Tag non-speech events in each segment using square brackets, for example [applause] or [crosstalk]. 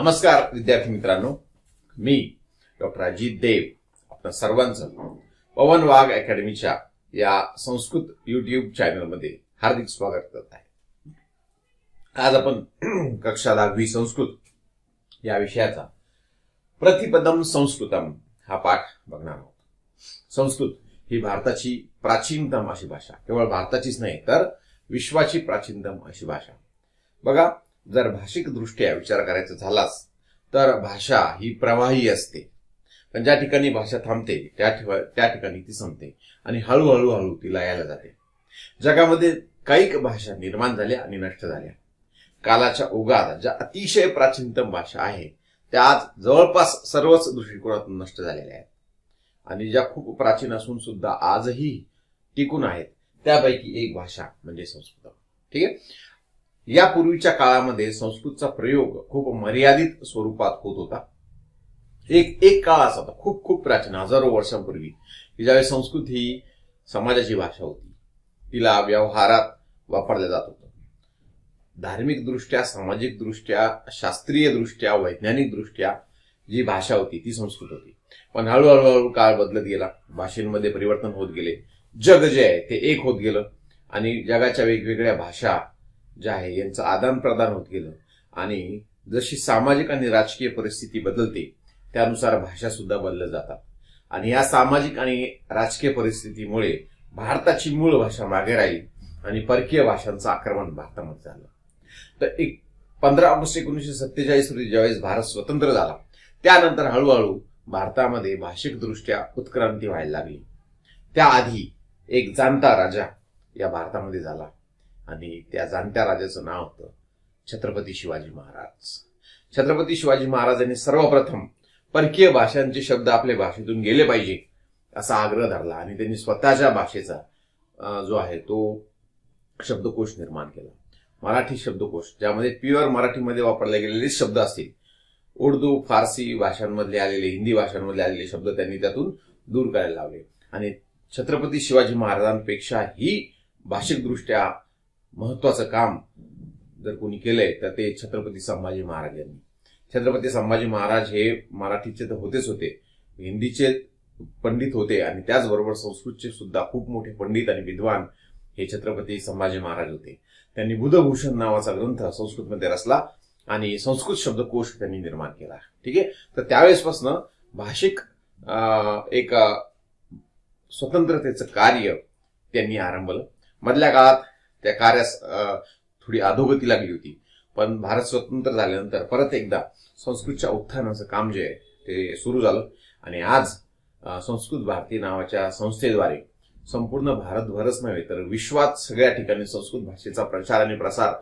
नमस्कार विद्यार्थी मित्रांनो मी डॉक्टर अजित देव आपल्या सर्वांचं पवन वाघ अकॅडमीच्या या संस्कृत युट्यूब चॅनलमध्ये हार्दिक स्वागत करत आहे आज आपण [clears throat] कक्षा दहावी संस्कृत या विषयाचा प्रतिपदम संस्कृतम हा पाठ बघणार आहोत संस्कृत ही भारताची प्राचीनतम अशी भाषा केवळ भारताचीच नाही तर विश्वाची प्राचीनतम अशी भाषा बघा जर भाषिकदृष्ट्या विचार करायचा झालास तर भाषा ही प्रवाही असते पण ज्या ठिकाणी भाषा थांबते त्या त्या ठिकाणी ती संपते आणि हळूहळू हळू तिला यायला जाते जगामध्ये काही भाषा निर्माण झाल्या आणि नष्ट झाल्या कालाच्या ओघात ज्या अतिशय प्राचीनतम भाषा आहे त्या आज जवळपास सर्वच दृष्टिकोनातून नष्ट झालेल्या आहेत आणि ज्या खूप प्राचीन असून सुद्धा आजही टिकून आहेत त्यापैकी एक भाषा म्हणजे संस्कृत ठीक आहे यापूर्वीच्या काळामध्ये संस्कृतचा प्रयोग खूप मर्यादित स्वरूपात होत होता एक एक काळ असा होता खूप खूप प्राचीन हजारो वर्षांपूर्वी की ज्यावेळेस संस्कृत ही समाजाची भाषा होती तिला व्यवहारात वापरलं जात होतं धार्मिकदृष्ट्या सामाजिकदृष्ट्या वैज्ञानिक वैज्ञानिकदृष्ट्या जी भाषा होती ती संस्कृत होती पण हळूहळू काळ बदलत गेला भाषेमध्ये परिवर्तन होत गेले जग जे आहे ते एक होत गेलं आणि जगाच्या वेगवेगळ्या भाषा जे आहे यांचं आदानप्रदान होत गेलं आणि जशी सामाजिक आणि राजकीय परिस्थिती बदलते त्यानुसार भाषा सुद्धा बदलल्या जातात आणि या सामाजिक आणि राजकीय परिस्थितीमुळे भारताची मूळ भाषा मागे राहील आणि परकीय भाषांचं आक्रमण भारतामध्ये झालं तर एक पंधरा ऑगस्ट एकोणीसशे सत्तेचाळीस रोजी ज्यावेळेस भारत स्वतंत्र झाला त्यानंतर हळूहळू भारतामध्ये भाषिकदृष्ट्या उत्क्रांती व्हायला लागली त्याआधी एक जाणता राजा या भारतामध्ये झाला आणि त्या जाणत्या राजाचं नाव होतं छत्रपती शिवाजी महाराज छत्रपती शिवाजी महाराजांनी सर्वप्रथम परकीय भाषांचे शब्द आपल्या भाषेतून गेले पाहिजे असा आग्रह धरला आणि त्यांनी स्वतःच्या भाषेचा जो आहे तो शब्दकोश निर्माण केला मराठी शब्दकोश ज्यामध्ये प्युअर मराठीमध्ये वापरले गेलेले शब्द असतील उर्दू फारसी भाषांमधले आलेले हिंदी भाषांमधले आलेले शब्द त्यांनी त्यातून दूर करायला लावले आणि छत्रपती शिवाजी महाराजांपेक्षा ही भाषिकदृष्ट्या महत्वाचं काम जर कोणी केलंय तर ते छत्रपती संभाजी महाराज यांनी छत्रपती संभाजी महाराज हे मराठीचे तर होतेच होते हिंदीचे पंडित होते आणि त्याचबरोबर संस्कृतचे सुद्धा खूप मोठे पंडित आणि विद्वान हे छत्रपती संभाजी महाराज होते त्यांनी बुधभूषण नावाचा ग्रंथ संस्कृतमध्ये रचला आणि संस्कृत शब्दकोश त्यांनी निर्माण केला ठीक आहे तर त्यावेळेसपासनं भाषिक एक स्वतंत्रतेचं कार्य त्यांनी आरंभलं मधल्या काळात त्या कार्यास थोडी अधोगती लागली होती पण भारत स्वतंत्र झाल्यानंतर परत एकदा संस्कृतच्या उत्थानाचं काम जे आहे ते सुरू झालं आणि आज संस्कृत भारती नावाच्या संस्थेद्वारे संपूर्ण भारतभरच नव्हे तर विश्वात सगळ्या ठिकाणी संस्कृत भाषेचा प्रचार आणि प्रसार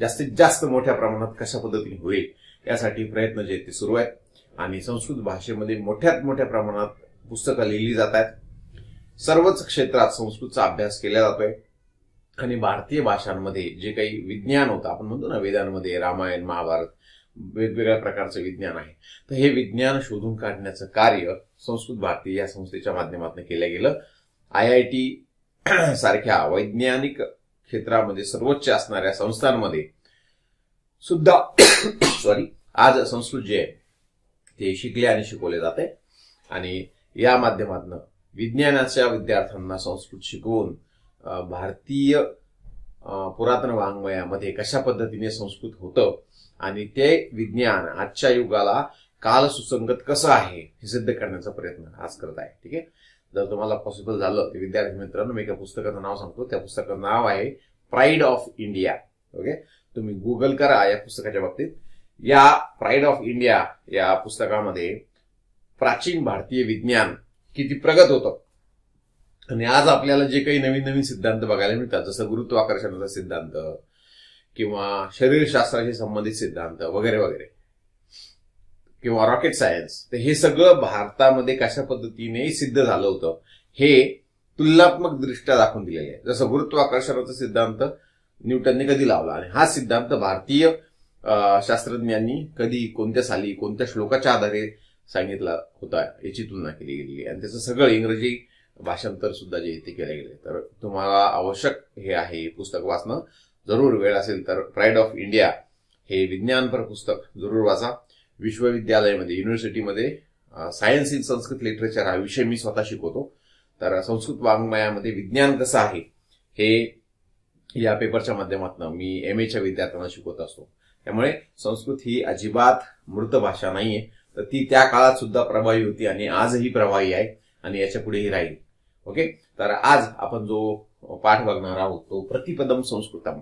जास्तीत जास्त मोठ्या प्रमाणात कशा पद्धतीने होईल यासाठी प्रयत्न जे ते सुरू आहेत आणि संस्कृत भाषेमध्ये मोठ्यात मोठ्या प्रमाणात पुस्तकं लिहिली जात आहेत सर्वच क्षेत्रात संस्कृतचा अभ्यास केला जातोय आणि भारतीय भाषांमध्ये जे काही विज्ञान होतं आपण म्हणतो ना वेदांमध्ये रामायण महाभारत वेगवेगळ्या प्रकारचं विज्ञान आहे तर हे विज्ञान शोधून काढण्याचं कार्य संस्कृत भारती या संस्थेच्या माध्यमातून केलं गेलं आय आय टी [clears throat] सारख्या वैज्ञानिक क्षेत्रामध्ये सर्वोच्च असणाऱ्या संस्थांमध्ये सुद्धा सॉरी [coughs] आज संस्कृत जे आहे ते शिकले आणि शिकवले जाते आणि या माध्यमातून विज्ञानाच्या विद्यार्थ्यांना संस्कृत शिकवून भारतीय पुरातन वाङ्मयामध्ये कशा पद्धतीने संस्कृत होतं आणि ते विज्ञान आजच्या युगाला काल सुसंगत कसं आहे हे सिद्ध करण्याचा प्रयत्न आज करत आहे ठीक आहे जर तुम्हाला पॉसिबल झालं तर विद्यार्थी मित्रांनो मी एका पुस्तकाचं नाव सांगतो त्या पुस्तकाचं नाव आहे प्राईड ऑफ इंडिया ओके तुम्ही गुगल करा या पुस्तकाच्या बाबतीत या प्राईड ऑफ इंडिया या पुस्तकामध्ये प्राचीन भारतीय विज्ञान किती प्रगत होतं आणि आज आपल्याला जे काही नवीन नवीन सिद्धांत बघायला मिळतात जसं गुरुत्वाकर्षणाचा सिद्धांत किंवा शरीरशास्त्राशी संबंधित सिद्धांत वगैरे वगैरे किंवा रॉकेट सायन्स तर हे सगळं भारतामध्ये कशा पद्धतीने सिद्ध झालं होतं हे तुलनात्मक दृष्ट्या दाखवून दिलेलं आहे जसं गुरुत्वाकर्षणाचा सिद्धांत न्यूटनने कधी लावला आणि हा सिद्धांत भारतीय शास्त्रज्ञांनी कधी कोणत्या साली कोणत्या श्लोकाच्या आधारे सांगितला होता याची तुलना केली गेलेली आणि त्याचं सगळं इंग्रजी भाषांतर सुद्धा जे इथे केले गेले तर तुम्हाला आवश्यक हे आहे पुस्तक वाचणं जरूर वेळ असेल तर प्राईड ऑफ इंडिया हे विज्ञानपर पुस्तक जरूर वाचा विश्वविद्यालयामध्ये युनिव्हर्सिटीमध्ये सायन्स इन संस्कृत लिटरेचर हा विषय मी स्वतः शिकवतो तर संस्कृत वाङ्मयामध्ये विज्ञान कसं आहे हे या पेपरच्या माध्यमातून मी एम एच्या विद्यार्थ्यांना शिकवत असतो त्यामुळे संस्कृत ही अजिबात मृत भाषा नाहीये तर ती त्या काळात सुद्धा प्रभावी होती आणि आजही प्रभावी आहे आणि याच्या पुढेही राहील ओके तर आज आपण जो पाठ बघणार आहोत तो प्रतिपदम संस्कृतम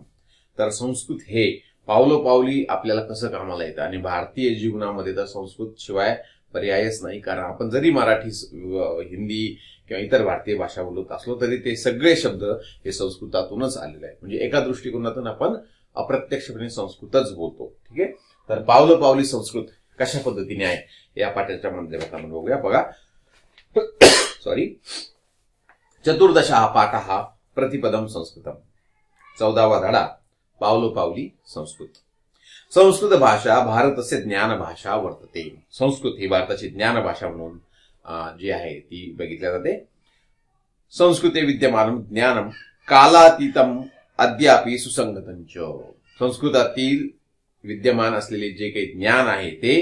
तर संस्कृत हे पावली आपल्याला कसं कामाला येतं आणि भारतीय जीवनामध्ये तर संस्कृत शिवाय पर्यायच नाही कारण आपण जरी मराठी हिंदी किंवा इतर भारतीय भाषा बोलत असलो तरी ते सगळे शब्द हे संस्कृतातूनच आलेले आहेत म्हणजे एका दृष्टिकोनातून आपण अप्रत्यक्षपणे संस्कृतच बोलतो ठीक आहे तर पावलं पावली संस्कृत कशा पद्धतीने आहे या पाठाच्या माध्यमात आपण बघूया बघा सॉरी [coughs] चतुर्दशः पाठः प्रतिपदम संस्कृतम चौदावा धडा पावलो पावली संस्कृत संस्कृत भाषा भारताचे ज्ञान भाषा वर्तते संस्कृत ही भारताची ज्ञान भाषा म्हणून जी आहे ती बघितल्या जाते संस्कृते विद्यमान ज्ञान कालातीतम अद्याप सुसंगतंच संस्कृतातील विद्यमान असलेले जे काही ज्ञान आहे ते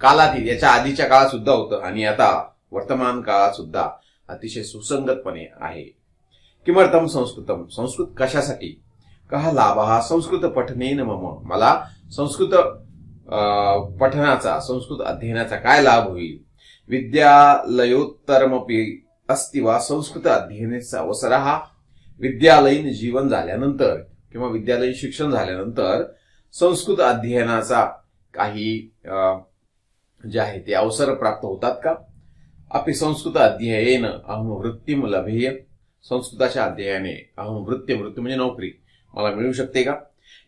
कालातीत याच्या आधीच्या काळात सुद्धा होतं आणि आता वर्तमान काळात सुद्धा अतिशय सुसंगतपणे आहे किमर्थम संस्कृतम संस्कृत कशासाठी लाभ हा संस्कृत पठने मम मला संस्कृत पठनाचा संस्कृत अध्ययनाचा काय लाभ होईल विद्यालयोत्तरमपी अस्ति वा संस्कृत अध्ययनाचा अवसर हा विद्यालयीन जीवन झाल्यानंतर किंवा विद्यालयीन शिक्षण झाल्यानंतर संस्कृत अध्ययनाचा काही जे आहे ते अवसर प्राप्त होतात का अपि संस्कृत अध्ययन अहम वृत्तीम लभेय संस्कृताच्या अध्ययने अहम वृत्ती वृत्ती म्हणजे नोकरी मला मिळू शकते का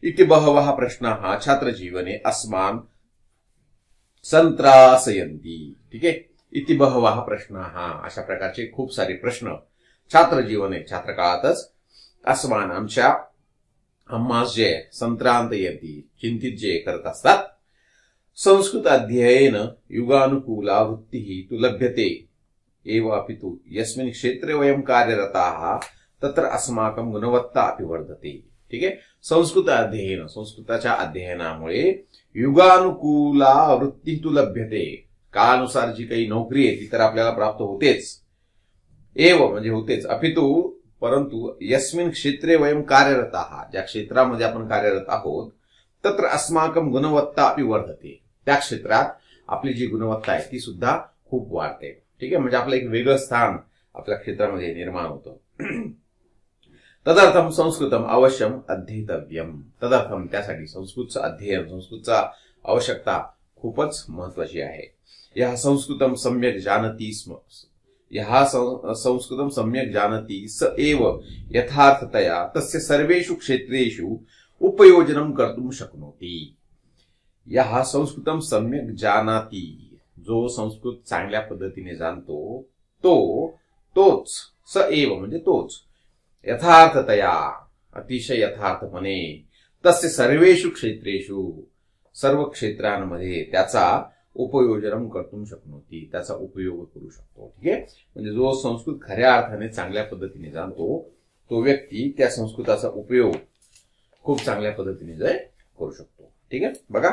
इति बहवः प्रश्नाः छात्रजीवने अस्मान् संत्रासयंती ठीक आहे इति बहवः प्रश्नाः अशा प्रकारचे खूप सारे प्रश्न छात्रजीवने छात्रकाळातच अस्मान आमच्या अम्मास जे संत्रांत यती चिंतित जे करत असतात संस्कृत अध्ययन युगानुकूला वृत्ती तु लभ्यते एवापि तु यस्मिन् क्षेत्रे वयं कार्यरताः तत्र अस्माकं गुणवत्ता अपि वर्धते ठीक आहे संस्कृत अध्ययन संस्कृताच्या अध्ययनामुळे युगानुकूला वृत्ती तू लभ्यते काळानुसार जी काही नोकरी आहे ती तर आपल्याला प्राप्त होतेच एव म्हणजे होतेच अपितु परंतु यस्मिन क्षेत्रे वयम कार्यरत आहात ज्या क्षेत्रामध्ये आपण कार्यरत आहोत तत्र अस्माकम गुणवत्ता अपि वर्धते त्या क्षेत्रात आपली जी गुणवत्ता आहे ती सुद्धा खूप वाढते ठीक आहे म्हणजे आपलं एक वेगळं स्थान आपल्या क्षेत्रामध्ये निर्माण होतं [clears throat] तदर्थम संस्कृतम अवश्यम अध्येतव्यम तदर्थम त्यासाठी संस्कृतचं अध्ययन संस्कृतचा आवश्यकता खूपच महत्वाची आहे या संस्कृतम सम्यक जानती स्म या संस्कृतम सम्यक जानती स एव यथार्थतया तस्य सर्वेषु क्षेत्रेषु उपयोजनं कर्तुं शक्नोति या संस्कृतम सम्यक जानाती जो संस्कृत चांगल्या पद्धतीने जाणतो तो तोच स एव म्हणजे तोच यथार्थतया अतिशय यथार्थपणे तसे सर्वेषु क्षेत्रेषु सर्व क्षेत्रांमध्ये त्याचा उपयोजन करू शकतो त्याचा उपयोग करू शकतो ठीक आहे म्हणजे जो संस्कृत खऱ्या अर्थाने चांगल्या पद्धतीने जाणतो तो व्यक्ती त्या संस्कृताचा उपयोग खूप चांगल्या पद्धतीने जय करू शकतो ठीक आहे बघा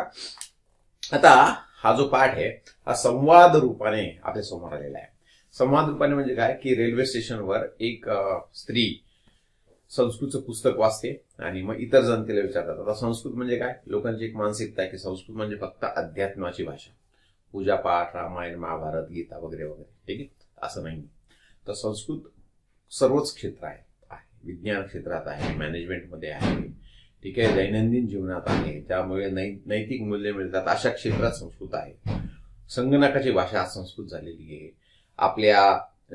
आता हा जो पाठ आहे हा संवाद रूपाने आपल्या समोर आलेला आहे संवाद रूपाने म्हणजे काय की रेल्वे स्टेशनवर एक स्त्री संस्कृतचं पुस्तक वाचते आणि मग इतर जनतेला विचारतात आता संस्कृत म्हणजे काय लोकांची एक मानसिकता आहे की संस्कृत म्हणजे फक्त अध्यात्माची भाषा पूजा पाठ रामायण महाभारत गीता वगैरे वगैरे ठीक आहे असं नाही तर संस्कृत सर्वच क्षेत्र आहे विज्ञान क्षेत्रात आहे मॅनेजमेंटमध्ये आहे ठीक आहे दैनंदिन जीवनात आहे त्यामुळे नैतिक मूल्य मिळतात अशा क्षेत्रात संस्कृत आहे संगणकाची भाषा संस्कृत झालेली आहे आपल्या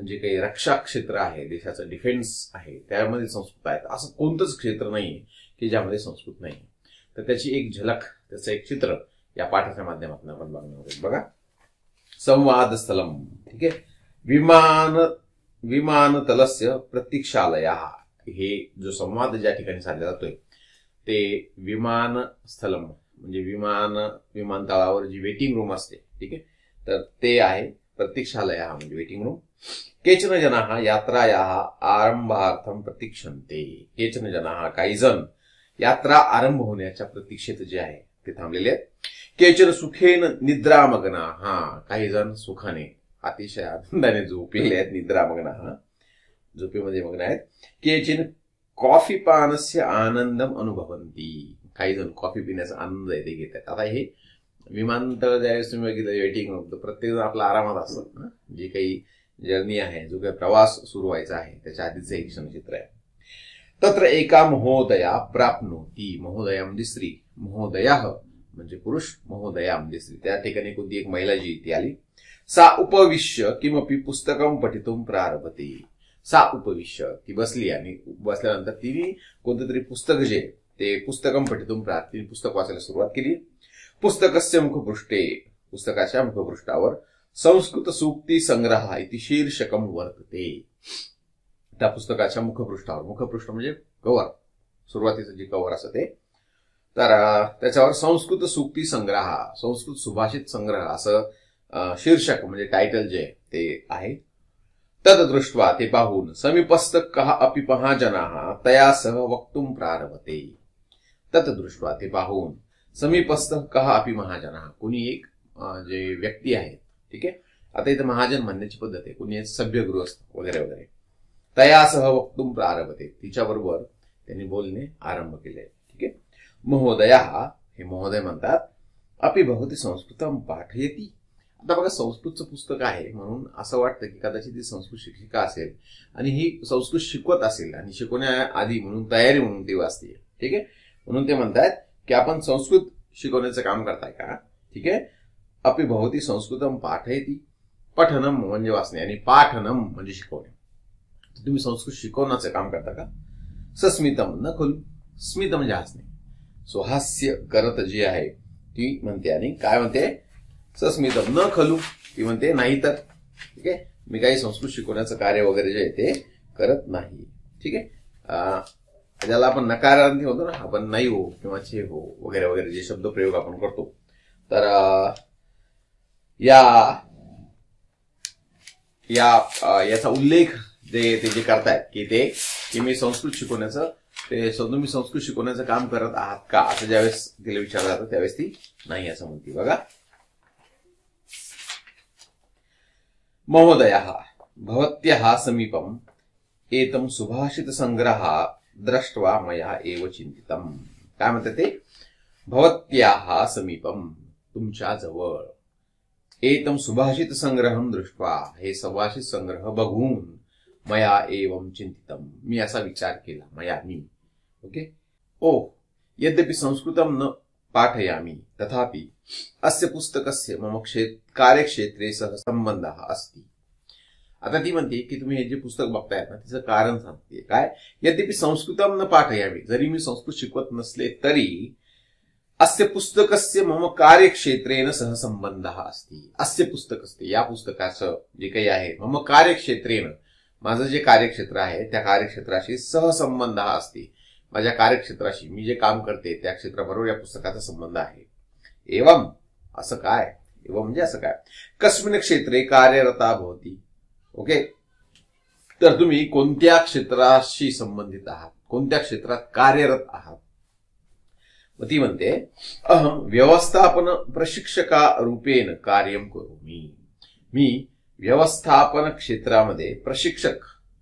जे काही रक्षा क्षेत्र आहे देशाचं डिफेन्स आहे त्यामध्ये संस्कृत आहेत असं कोणतंच क्षेत्र नाही की ज्यामध्ये संस्कृत नाही तर त्याची एक झलक त्याचं एक चित्र या पाठाच्या माध्यमातून आपण बघणार बघा संवाद स्थलम ठीक आहे विमान विमानतलस्य प्रतीक्षालया हे जो संवाद ज्या ठिकाणी साधला जातोय ते विमान स्थलम म्हणजे विमान विमानतळावर जी वेटिंग रूम असते ठीक आहे तर ते आहे प्रतीक्षालय हा म्हणजे वेटिंग रूम केचन जना या आरंभार्थम प्रतीक्षंते केचन जना काही जण यात्रा आरंभ होण्याच्या प्रतीक्षेत जे आहे ते थांबलेले आहेत केचन सुखेन निद्रामग्ना हा काही जण सुखाने अतिशय आनंदाने झोपलेले आहेत निद्रामग्ना हा झोपेमध्ये मग्न आहेत केचन कॉफी पानस्य आनंदम अनुभवंती काही जण कॉफी पिण्याचा आनंद येते घेतात आता हे विमानतळ ज्यावेळेस तुम्ही बघितलं वेटिंग प्रत्येक जण आपला आरामात असतात ना जे काही जर्नी आहे जो काही प्रवास सुरू व्हायचा आहे त्याच्या आधीचं एक क्षणचित्र आहे तत्र एका महोदया प्राप्नोती महोदया म्हणजे स्त्री महोदया म्हणजे पुरुष महोदया म्हणजे स्त्री त्या ठिकाणी कोणती एक महिला जी ती आली सा उपविश्य किमपि पुस्तकं पठितुं प्रारभते सा उपविश्य ती बसली आणि बसल्यानंतर तिने कोणतं तरी पुस्तक जे ते पुस्तकम पठितून प्रार्थी पुस्तक वाचायला सुरुवात केली पुस्तकस्य मुखपृष्ठे पुस्तकाच्या मुखपृष्ठावर संस्कृत सूक्ती संग्रह इति शीर्षकम वर्तते त्या पुस्तकाच्या मुखपृष्ठावर मुखपृष्ठ म्हणजे कवर सुरुवातीचं जे कवर असं ते तर त्याच्यावर संस्कृत सूक्ती संग्रह संस्कृत सुभाषित संग्रह असं शीर्षक म्हणजे टायटल जे ते आहे दृष्ट्वा ते पाहून समीपस्थ कः अपि महाजनाः तया सह वक्तुं प्रारभते दृष्ट्या ते पाहून समीपस्थ कः अपि महाजनाः कुणी एक जे व्यक्ती आहेत ठीक आहे आता इथं महाजन म्हणण्याची पद्धत आहे कुणी गृहस्थ वगैरे वगैरे तया सह वक्तुम प्रारभते तिच्याबरोबर त्यांनी बोलणे आरंभ केले ठीक आहे महोदया हे महोदय म्हणतात अपि भवती संस्कृतम पाठयती आता बघा संस्कृतचं पुस्तक आहे म्हणून असं वाटतं की कदाचित ती संस्कृत शिक्षिका असेल आणि ही संस्कृत शिकवत असेल आणि शिकवण्याआधी म्हणून तयारी म्हणून ती वाचते ठीक आहे म्हणून ते म्हणतात की आपण संस्कृत शिकवण्याचं काम करताय का ठीक आहे अपि भवती संस्कृतम पाठयती पठनम म्हणजे वाचणे आणि पाठनम म्हणजे शिकवणे तुम्ही संस्कृत शिकवण्याचं काम करता का सस्मितम न खोल स्मित म्हणजे हसणे सो हास्य करत जी आहे ती म्हणते आणि काय म्हणते सस्मित न खलू ती म्हणते नाही तर ठीक आहे मी काही संस्कृत शिकवण्याचं कार्य वगैरे जे आहे ते करत नाही ठीक आहे ज्याला आपण नकारार्थी होतो ना आपण नाही हो किंवा छे हो वगैरे वगैरे जे शब्द प्रयोग आपण करतो तर या याचा उल्लेख जे ते जे करतायत की ते की मी संस्कृत शिकवण्याचं ते मी संस्कृत शिकवण्याचं काम करत आहात का असं ज्यावेळेस तिला विचारलं जातं त्यावेळेस ती नाही असं म्हणते बघा महोदयः भवत्यः समीपम् एतं सुभाषितसङ्ग्रहः दृष्ट्वा मया एव चिन्तितम् काय म्हणते ते भवत्याः समीपम् तुमच्या जवळ एतं सुभाषित दृष्ट्वा हे सुभाषितसङ्ग्रह संग्रह बघून मया एवं चिन्तितम् मी असा विचार केला मया मी ओके ओ यद्यपि संस्कृतं न पाठयामि तथापि अस्य पुस्तकस्य मम क्षेत्र कार्यक्षेत्रे सह संबंध हा आता ती म्हणते की तुम्ही हे जे पुस्तक बघताय ना तिचं कारण सांगते काय यद्यपि संस्कृतम न पाठयावे जरी मी संस्कृत शिकवत नसले तरी अस्य पुस्तकस्य मम कार्यक्षेत्रेन सह संबंध असते अस्य पुस्तक असते या पुस्तकाचं जे काही आहे मम कार्यक्षेत्रेन माझं जे कार्यक्षेत्र आहे त्या कार्यक्षेत्राशी सहसंबंध हा असते माझ्या कार्यक्षेत्राशी मी जे काम करते त्या क्षेत्राबरोबर या पुस्तकाचा संबंध आहे एवम असं काय व म्हणजे असं काय कस्मिन क्षेत्रे कार्यरता भवती ओके तर तुम्ही कोणत्या क्षेत्राशी संबंधित आहात कोणत्या क्षेत्रात कार्यरत आहात मग ती म्हणते अहम व्यवस्थापन प्रशिक्षका रूपेन कार्य करू मी मी व्यवस्थापन क्षेत्रामध्ये प्रशिक्षक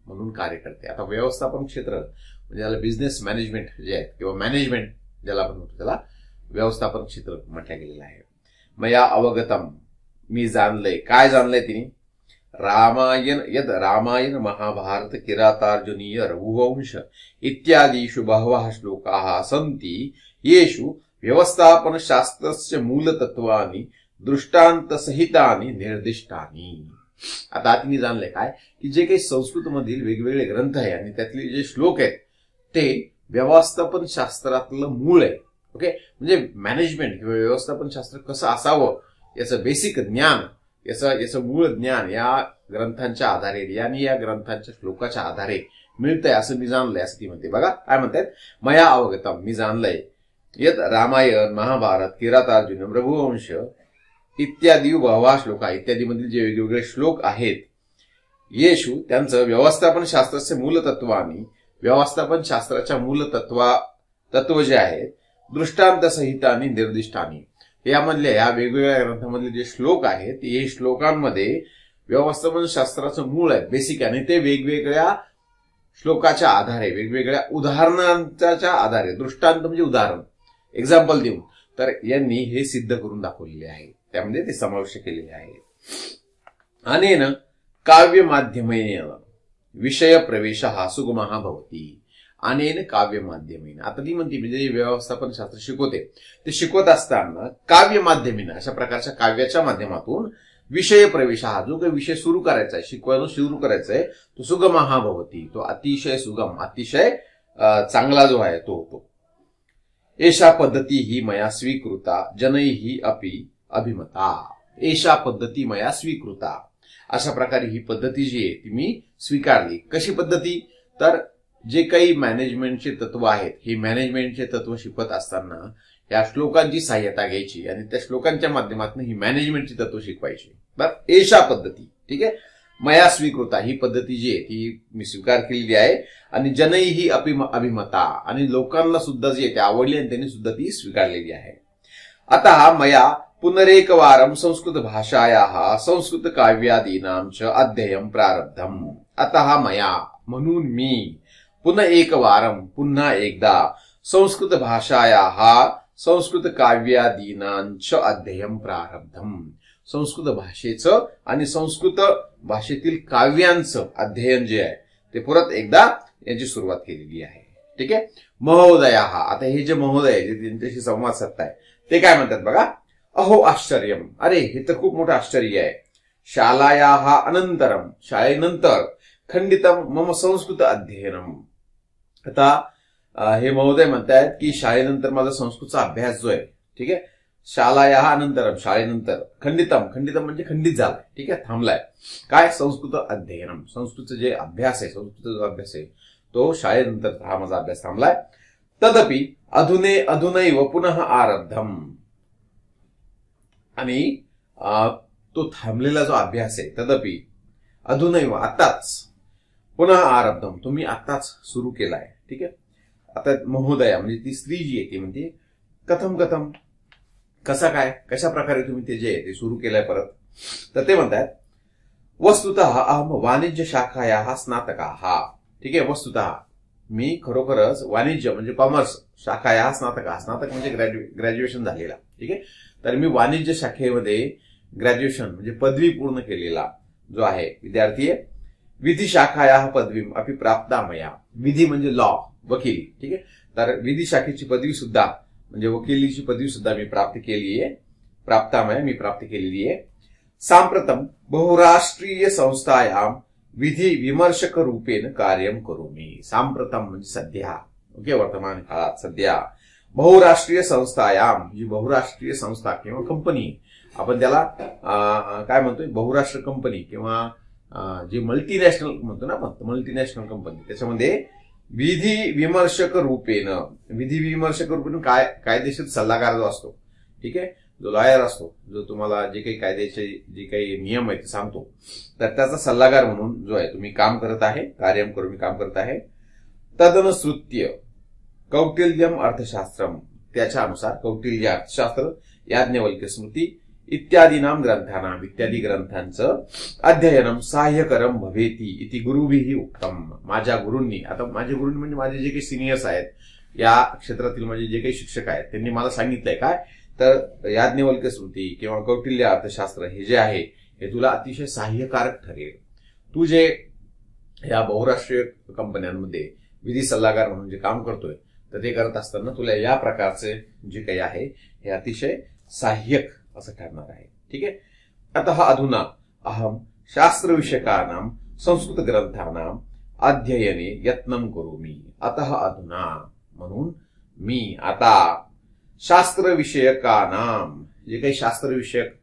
म्हणून कार्य करते आता व्यवस्थापन क्षेत्र म्हणजे ज्याला बिझनेस मॅनेजमेंट जे आहे किंवा मॅनेजमेंट ज्याला आपण म्हणतो त्याला व्यवस्थापन क्षेत्र म्हटलं गेलेलं आहे मया अवगतम मी जाणलंय काय जाणलंय तिने रामायण यद रामायण महाभारत किरातार्जुनीय रघुवंश इत्यादीषु बहवः श्लोकाः सन्ति येषु व्यवस्थापनशास्त्रस्य मूलतत्वानि दृष्टान्तसहितानि निर्दिष्टानि आता तिने जाणले काय की जे काही संस्कृतमधील वेगवेगळे ग्रंथ आहे आणि त्यातले जे श्लोक आहेत ते व्यवस्थापन शास्त्रातलं मूळ आहे ओके म्हणजे मॅनेजमेंट किंवा व्यवस्थापन शास्त्र कसं असावं याचं बेसिक ज्ञान याचं याचं मूळ ज्ञान या ग्रंथांच्या आधारे आणि या ग्रंथांच्या श्लोकाच्या आधारे आहे असं मी जाणलंय असं ती म्हणते बघा काय म्हणतात मया अवगतम मी जाणलंय यत रामायण महाभारत किरातार्जुन रघुवंश इत्यादी बहवा श्लोक इत्यादी मधील जे वेगवेगळे श्लोक आहेत येशू त्यांचं व्यवस्थापन शास्त्राचे आणि व्यवस्थापन शास्त्राच्या मूलतत्वा तत्व जे आहेत दृष्टांत संहिता आणि निर्दिष्टानी यामधल्या या वेगवेगळ्या ग्रंथामधले जे श्लोक आहेत हे श्लोकांमध्ये व्यवस्थापन शास्त्राचं मूळ आहे बेसिक आणि ते वेगवेगळ्या श्लोकाच्या आधारे वेगवेगळ्या उदाहरणांच्या आधारे दृष्टांत म्हणजे उदाहरण एक्झाम्पल देऊन तर यांनी हे सिद्ध करून दाखवलेले आहे त्यामध्ये ते समावेश केलेले आहे अनेन काव्य माध्यमेन विषय प्रवेश हा सुगम भवती अनेन काव्य माध्यमेन आता ती म्हणते म्हणजे व्यवस्थापन शास्त्र शिकवते ते शिकवत असताना काव्य माध्यमेनं अशा प्रकारच्या काव्याच्या माध्यमातून विषय प्रवेश हा जो काही विषय सुरू करायचा आहे शिकवायला सुरू करायचा आहे तो सुगम हा भवती तो अतिशय सुगम अतिशय चांगला जो आहे तो होतो एषा पद्धती ही मया स्वीकृता जन ही अपि अभिमता एषा पद्धती मया स्वीकृता अशा प्रकारे ही पद्धती जी आहे ती मी स्वीकारली कशी पद्धती तर जे काही मॅनेजमेंटचे तत्व आहेत ही मॅनेजमेंटचे तत्व शिकवत असताना या श्लोकांची सहाय्यता घ्यायची आणि त्या श्लोकांच्या माध्यमातून ही मॅनेजमेंटची तत्व शिकवायची बर एशा पद्धती ठीक आहे मया स्वीकृता ही पद्धती जी आहे ती मी स्वीकार केलेली आहे आणि जनई ही अभिमता आणि लोकांना सुद्धा जी आहे ते आवडली आणि त्यांनी सुद्धा ती स्वीकारलेली आहे आता मया पुनरेकवारम संस्कृत भाषाया संस्कृत काव्यादीनाम च अध्ययन प्रारब्धम आता मया म्हणून मी पुनः एकवारं पुन्हा एकदा संस्कृत संस्कृतभाषायाः दिनांच अध्ययन प्रारब्धम संस्कृत भाषेचं आणि संस्कृत भाषेतील काव्यांचं अध्ययन जे आहे ते परत एकदा यांची सुरुवात केलेली आहे ठीक आहे महोदय आता हे जे महोदय जे त्यांच्याशी संवाद साधताय ते काय म्हणतात बघा अहो आश्चर्य अरे हे तर खूप मोठं आश्चर्य आहे शालाया हा अनंतरम शाळेनंतर खंडितम मम संस्कृत अध्ययनम आता हे महोदय म्हणतायत की शाळेनंतर माझा संस्कृतचा अभ्यास जो आहे ठीक आहे शाला या अनंतरम शाळेनंतर खंडितम खंडितम म्हणजे खंडित झालाय ठीक आहे थांबलाय काय संस्कृत अध्ययनम संस्कृतचा जे अभ्यास आहे संस्कृतचा जो अभ्यास आहे तो शाळेनंतर हा माझा अभ्यास थांबलाय तदपि अधुने अधुनैव पुन्हा आरब्धम आणि तो थांबलेला जो अभ्यास आहे तदपि अधुनैव आताच पुन्हा आरब्धम तुम्ही आताच सुरू केला आहे ठीक आहे आता महोदया म्हणजे ती स्त्री जी आहे ती म्हणजे कथम कथम कसा काय कशा प्रकारे तुम्ही ते जे आहे ते सुरू केलंय परत तर ते म्हणतात वस्तुत अहम वाणिज्य शाखा या हा स्नातका हा ठीक आहे वस्तुत मी खरोखरच वाणिज्य म्हणजे कॉमर्स शाखा या स्नातक स्नातक म्हणजे ग्रॅज्युए ग्रॅज्युएशन झालेला ठीक आहे तर मी वाणिज्य शाखेमध्ये ग्रॅज्युएशन म्हणजे पदवी पूर्ण केलेला जो आहे विद्यार्थी आहे विधिशाखाया पदवीम अपि प्राप्ता मया विधी म्हणजे लॉ वकील ठीक आहे तर विधी शाखेची पदवी सुद्धा म्हणजे वकिलीची पदवी सुद्धा मी प्राप्त केली आहे प्राप्तामय मी प्राप्त केलेली आहे सांप्रतम बहुराष्ट्रीय संस्थायाम विधी विमर्शक रूपेन कार्य करू सांप्रतम म्हणजे सध्या ओके वर्तमान काळात सध्या बहुराष्ट्रीय संस्थायाम जी बहुराष्ट्रीय संस्था किंवा कंपनी आपण त्याला काय म्हणतोय बहुराष्ट्र कंपनी किंवा जे मल्टीनॅशनल म्हणतो ना आपण मल्टीनॅशनल कंपनी त्याच्यामध्ये विधी विमर्शक रूपेनं विधी विमर्शक रूपेनं काय कायदेशीर सल्लागार जो असतो ठीक आहे जो लॉयर असतो जो तुम्हाला जे काही कायदेशीर जे काही नियम आहेत ते सांगतो तर त्याचा सल्लागार म्हणून जो आहे तुम्ही काम करत आहे कार्यम करून काम करत आहे तदनुसृत्य कौटिल्यम अर्थशास्त्रम त्याच्यानुसार कौटिल्य अर्थशास्त्र याज्ञवल्क्य स्मृती इत्यादीनां ग्रंथांना इत्यादी ग्रंथांचं अध्ययनम सहाय्यकरम भवेती इति गुरुभीही उत्तम माझ्या गुरूंनी आता माझे गुरुंनी म्हणजे माझे जे काही सिनियर्स आहेत या क्षेत्रातील माझे जे काही शिक्षक आहेत त्यांनी मला सांगितलंय काय तर याज्ञवल्क्य स्मृती किंवा कौटिल्य अर्थशास्त्र हे जे आहे हे तुला अतिशय सहाय्यकारक ठरेल तू जे या बहुराष्ट्रीय कंपन्यांमध्ये विधी सल्लागार म्हणून जे काम करतोय तर ते करत असताना तुला या प्रकारचे जे काही आहे हे अतिशय सहाय्यक असं ठरणार आहे ठीक आहे अतः अधुना अहम शास्त्रविषयकानां संस्कृतग्रंथानां अध्ययने यत्नं करोमि अतः अधुना म्हणून मी आता शास्त्रविषयकानाम जे काही शास्त्रविषयक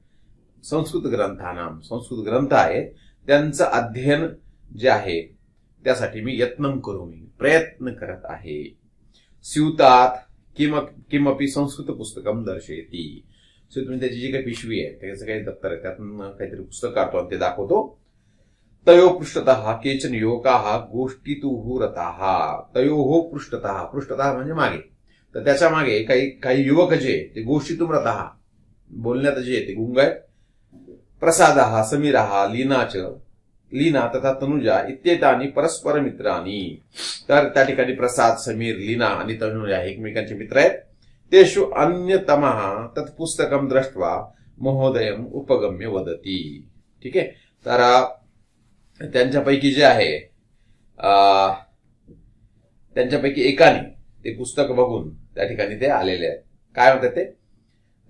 संस्कृत ग्रंथांना संस्कृत ग्रंथ आहेत त्यांचं अध्ययन जे आहे त्यासाठी मी यत्नम करू मी प्रयत्न करत आहे स्यूतात किमपि संस्कृत पुस्तकं दर्शयती सो तुम्ही त्याची जी काही पिशवी आहे त्याचं काही दप्तर आहे त्यातून काहीतरी पुस्तक काढतो आणि ते दाखवतो तयो पृष्ठत केचन युवका गोष्टी तुहुरत तयो पृष्ठत पृष्ठत म्हणजे मागे तर त्याच्या मागे काही काही युवक जे ते गोष्टीतून रथ बोलण्यात जे ते गुंग आहेत प्रसाद हा लीनाच लीना तथा तनुजा इत्येतानी परस्पर मित्रांनी तर त्या ठिकाणी प्रसाद समीर लीना आणि तनुजा एकमेकांचे मित्र आहेत तेषु अन्यतमः तत् पुस्तकं दृष्ट्वा महोदयम् उपगम्य वदति ठीक आहे तर त्यांच्यापैकी जे आहे त्यांच्यापैकी एकाने ते पुस्तक बघून त्या ठिकाणी ते आलेले आहेत काय म्हणतात ते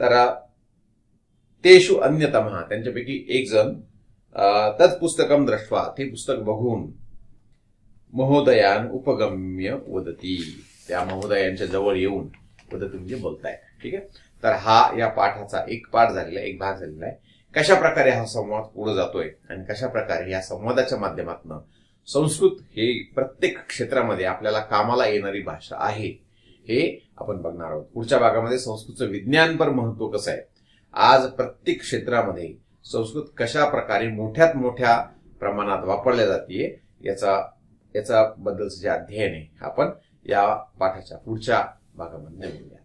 तर तेषु अन्यतम त्यांच्यापैकी एक जण तत् पुस्तकं दृष्ट्वा ते पुस्तक बघून महोदयान उपगम्य वदती त्या महोदयांच्या जवळ येऊन पद्धतीने बोलताय ठीक आहे तर हा या पाठाचा एक पाठ झालेला एक भाग झालेला आहे कशा प्रकारे हा संवाद पुढे जातोय आणि कशा प्रकारे या संवादाच्या माध्यमातून संस्कृत हे प्रत्येक क्षेत्रामध्ये आपल्याला कामाला येणारी भाषा आहे हे आपण बघणार आहोत पुढच्या भागामध्ये संस्कृतचं विज्ञानपर महत्व कसं आहे आज प्रत्येक क्षेत्रामध्ये संस्कृत कशा प्रकारे मोठ्यात मोठ्या प्रमाणात वापरल्या जाते याचा याचा बद्दलचं जे अध्ययन आहे आपण या पाठाच्या पुढच्या bagaimana?